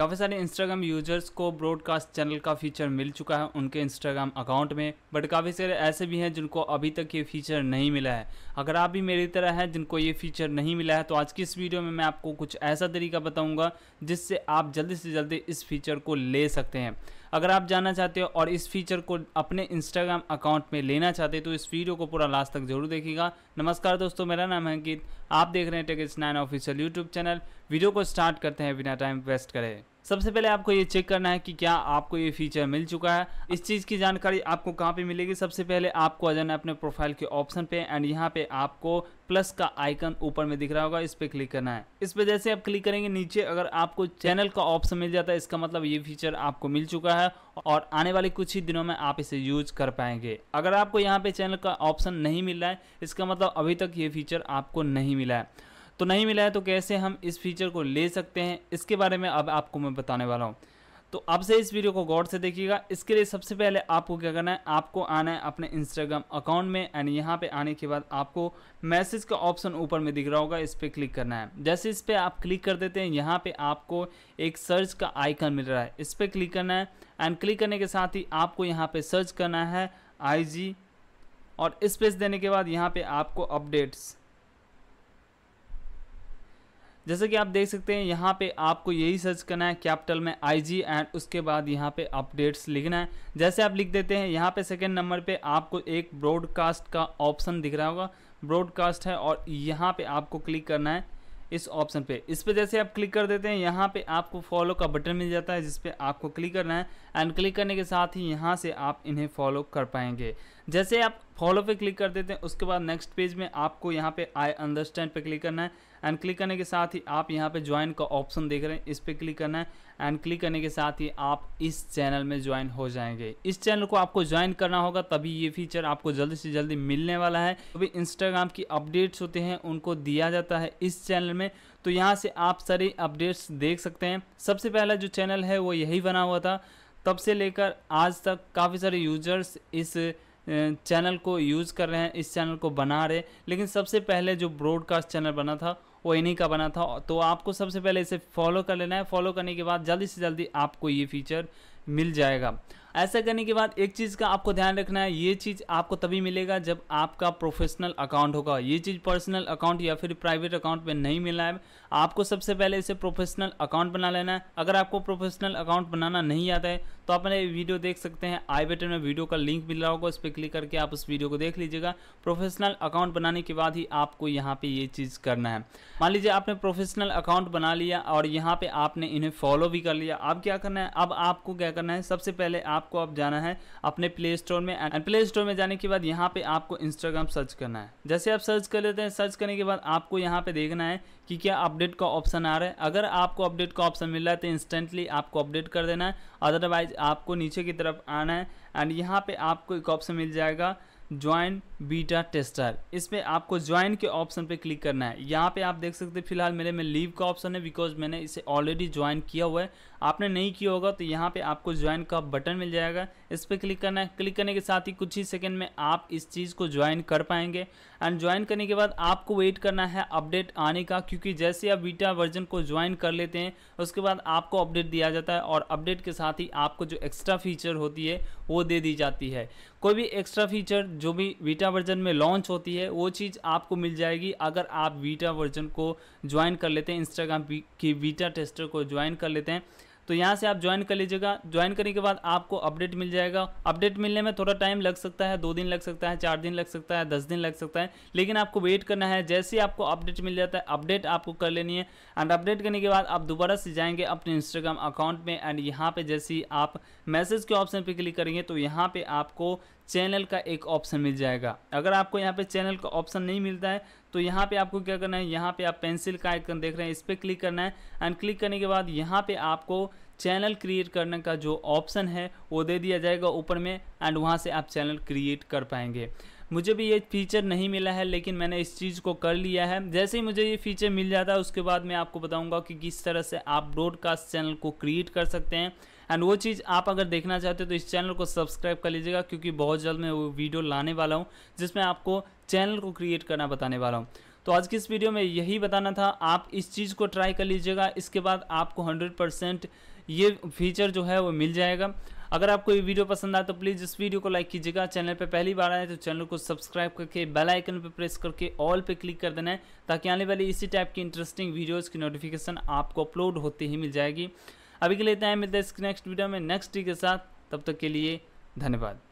काफ़ी सारे Instagram users को ब्रॉडकास्ट चैनल का फीचर मिल चुका है उनके इंस्टाग्राम अकाउंट में बट काफ़ी सारे ऐसे भी हैं जिनको अभी तक ये फीचर नहीं मिला है अगर आप भी मेरी तरह हैं जिनको ये फीचर नहीं मिला है तो आज की इस वीडियो में मैं आपको कुछ ऐसा तरीका बताऊंगा जिससे आप जल्दी से जल्दी इस फीचर को ले सकते हैं अगर आप जानना चाहते हो और इस फीचर को अपने इंस्टाग्राम अकाउंट में लेना चाहते हो तो इस वीडियो को पूरा लास्ट तक जरूर देखिएगा नमस्कार दोस्तों मेरा नाम है अंकित आप देख रहे हैं tech nine official YouTube channel video को स्टार्ट करते हैं बिना टाइम वेस्ट करें सबसे पहले आपको ये चेक करना है कि क्या आपको ये फीचर मिल चुका है इस चीज़ की जानकारी आपको कहाँ पे मिलेगी सबसे पहले आपको आ जाना है अपने प्रोफाइल के ऑप्शन पे एंड यहाँ पे आपको प्लस का आइकन ऊपर में दिख रहा होगा इस पर क्लिक करना है इस पर जैसे आप क्लिक करेंगे नीचे अगर आपको चैनल का ऑप्शन मिल जाता है इसका मतलब ये फीचर आपको मिल चुका है और आने वाले कुछ ही दिनों में आप इसे यूज कर पाएंगे अगर आपको यहाँ पे चैनल का ऑप्शन नहीं मिल रहा है इसका मतलब अभी तक ये फीचर आपको नहीं मिला है तो नहीं मिला है तो कैसे हम इस फीचर को ले सकते हैं इसके बारे में अब आपको मैं बताने वाला हूँ तो अब से इस वीडियो को गौर से देखिएगा इसके लिए सबसे पहले आपको क्या करना है आपको आना है अपने इंस्टाग्राम अकाउंट में एंड यहाँ पे आने के बाद आपको मैसेज का ऑप्शन ऊपर में दिख रहा होगा इस पर क्लिक करना है जैसे इस पर आप क्लिक कर देते हैं यहाँ पे आपको एक सर्च का आइकन मिल रहा है इस पर क्लिक करना है एंड क्लिक करने के साथ ही आपको यहाँ पर सर्च करना है आई और स्पेस देने के बाद यहाँ पर आपको अपडेट्स जैसे कि आप देख सकते हैं यहाँ पे आपको यही सर्च करना है कैपिटल में आईजी एंड उसके बाद यहाँ पे अपडेट्स लिखना है जैसे आप लिख देते हैं यहाँ पे सेकेंड नंबर पे आपको एक ब्रॉडकास्ट का ऑप्शन दिख रहा होगा ब्रॉडकास्ट है और यहाँ पे आपको क्लिक करना है इस ऑप्शन पे इस पे जैसे आप क्लिक कर देते हैं यहाँ पे आपको फॉलो का बटन मिल जाता है जिसपे आपको क्लिक करना है एंड क्लिक करने के साथ ही यहाँ से आप इन्हें फॉलो कर पाएंगे जैसे आप फॉलो पे क्लिक कर देते हैं उसके बाद नेक्स्ट पेज में आपको यहाँ पे आई अंडरस्टैंड पे क्लिक करना है एंड क्लिक करने के साथ ही आप यहाँ पे ज्वाइन का ऑप्शन देख रहे हैं इस पर क्लिक करना है एंड क्लिक करने के साथ ही आप इस चैनल में ज्वाइन हो जाएंगे इस चैनल को आपको ज्वाइन करना होगा तभी ये फीचर आपको जल्दी से जल्दी मिलने वाला है अभी इंस्टाग्राम की अपडेट्स होते हैं उनको दिया जाता है इस चैनल में तो यहाँ से आप सारी अपडेट्स देख सकते हैं सबसे पहला जो चैनल है वो यही बना हुआ था तब से लेकर आज तक काफ़ी सारे यूजर्स इस चैनल को यूज़ कर रहे हैं इस चैनल को बना रहे लेकिन सबसे पहले जो ब्रॉडकास्ट चैनल बना था वो इन्हीं का बना था तो आपको सबसे पहले इसे फॉलो कर लेना है फॉलो करने के बाद जल्दी से जल्दी आपको ये फीचर मिल जाएगा ऐसा करने के बाद एक चीज़ का आपको ध्यान रखना है ये चीज़ आपको तभी मिलेगा जब आपका प्रोफेशनल अकाउंट होगा ये चीज़ पर्सनल अकाउंट या फिर प्राइवेट अकाउंट में नहीं मिला है आपको सबसे पहले इसे प्रोफेशनल अकाउंट बना लेना है अगर आपको प्रोफेशनल अकाउंट बनाना नहीं आता है तो आप मेरे वीडियो देख सकते हैं आई बटन में वीडियो का लिंक मिल रहा होगा उस पर क्लिक करके आप उस वीडियो को देख लीजिएगा प्रोफेशनल अकाउंट बनाने के बाद ही आपको यहाँ पर ये चीज़ करना है मान लीजिए आपने प्रोफेशनल अकाउंट बना लिया और यहाँ पर आपने इन्हें फॉलो भी कर लिया अब क्या करना है अब आपको क्या करना है सबसे पहले आपको आप जाना है अपने प्ले स्टोर में एंड प्ले स्टोर में जाने के बाद यहाँ पे आपको इंस्टाग्राम सर्च करना है जैसे आप सर्च कर लेते हैं सर्च करने के बाद आपको यहाँ पे देखना है कि क्या अपडेट का ऑप्शन आ रहा है अगर आपको अपडेट का ऑप्शन मिल रहा है तो इंस्टेंटली आपको अपडेट कर देना है अदरवाइज आपको नीचे की तरफ आना है एंड यहाँ पर आपको एक ऑप्शन मिल जाएगा ज्वाइन बीटा टेस्टर इसमें आपको ज्वाइन के ऑप्शन पे क्लिक करना है यहाँ पे आप देख सकते हैं फिलहाल मेरे में लीव का ऑप्शन है बिकॉज मैंने इसे ऑलरेडी ज्वाइन किया हुआ है आपने नहीं किया होगा तो यहाँ पे आपको ज्वाइन का बटन मिल जाएगा इस पर क्लिक करना है क्लिक करने के साथ ही कुछ ही सेकंड में आप इस चीज़ को ज्वाइन कर पाएंगे एंड ज्वाइन करने के बाद आपको वेट करना है अपडेट आने का क्योंकि जैसे आप बीटा वर्जन को ज्वाइन कर लेते हैं उसके बाद आपको अपडेट दिया जाता है और अपडेट के साथ ही आपको जो एक्स्ट्रा फीचर होती है वो दे दी जाती है कोई भी एक्स्ट्रा फीचर जो भी वीटा वर्जन में लॉन्च होती है वो चीज़ आपको मिल जाएगी अगर आप वीटा वर्जन को ज्वाइन कर लेते हैं इंस्टाग्राम की वीटा टेस्टर को ज्वाइन कर लेते हैं तो यहाँ से आप ज्वाइन कर लीजिएगा ज्वाइन करने के बाद आपको अपडेट मिल जाएगा अपडेट मिलने में थोड़ा टाइम लग सकता है दो दिन लग सकता है चार दिन लग सकता है दस दिन लग सकता है लेकिन आपको वेट करना है जैसे ही आपको अपडेट मिल जाता है अपडेट आपको कर लेनी है एंड अपडेट करने के बाद आप दोबारा से जाएंगे अपने इंस्टाग्राम अकाउंट में एंड यहाँ पर जैसे ही आप मैसेज के ऑप्शन पर क्लिक करेंगे तो यहाँ पर आपको चैनल का एक ऑप्शन मिल जाएगा अगर आपको यहाँ पे चैनल का ऑप्शन नहीं मिलता है तो यहाँ पे आपको क्या करना है यहाँ पे आप पेंसिल का आइकन देख रहे हैं इस पर क्लिक करना है एंड क्लिक करने के बाद यहाँ पे आपको चैनल क्रिएट करने का जो ऑप्शन है वो दे दिया जाएगा ऊपर में एंड वहाँ से आप चैनल क्रिएट कर पाएंगे मुझे भी ये फीचर नहीं मिला है लेकिन मैंने इस चीज़ को कर लिया है जैसे ही मुझे ये फीचर मिल जाता है उसके बाद मैं आपको बताऊंगा कि किस तरह से आप ब्रॉडकास्ट चैनल को क्रिएट कर सकते हैं एंड वो चीज़ आप अगर देखना चाहते हो तो इस चैनल को सब्सक्राइब कर लीजिएगा क्योंकि बहुत जल्द मैं वो वीडियो लाने वाला हूँ जिसमें आपको चैनल को क्रिएट करना बताने वाला हूँ तो आज की इस वीडियो में यही बताना था आप इस चीज़ को ट्राई कर लीजिएगा इसके बाद आपको 100 परसेंट ये फीचर जो है वो मिल जाएगा अगर आपको ये वीडियो पसंद आए तो प्लीज़ इस वीडियो को लाइक कीजिएगा चैनल पर पहली बार आए तो चैनल को सब्सक्राइब करके बेल आइकन पर प्रेस करके ऑल पे क्लिक कर देना है ताकि आने वाली इसी टाइप की इंटरेस्टिंग वीडियोस की नोटिफिकेशन आपको अपलोड होते ही मिल जाएगी अभी के लिए इतना है मिलते हैं इसके नेक्स्ट वीडियो में नेक्स्ट डे के साथ तब तक के लिए धन्यवाद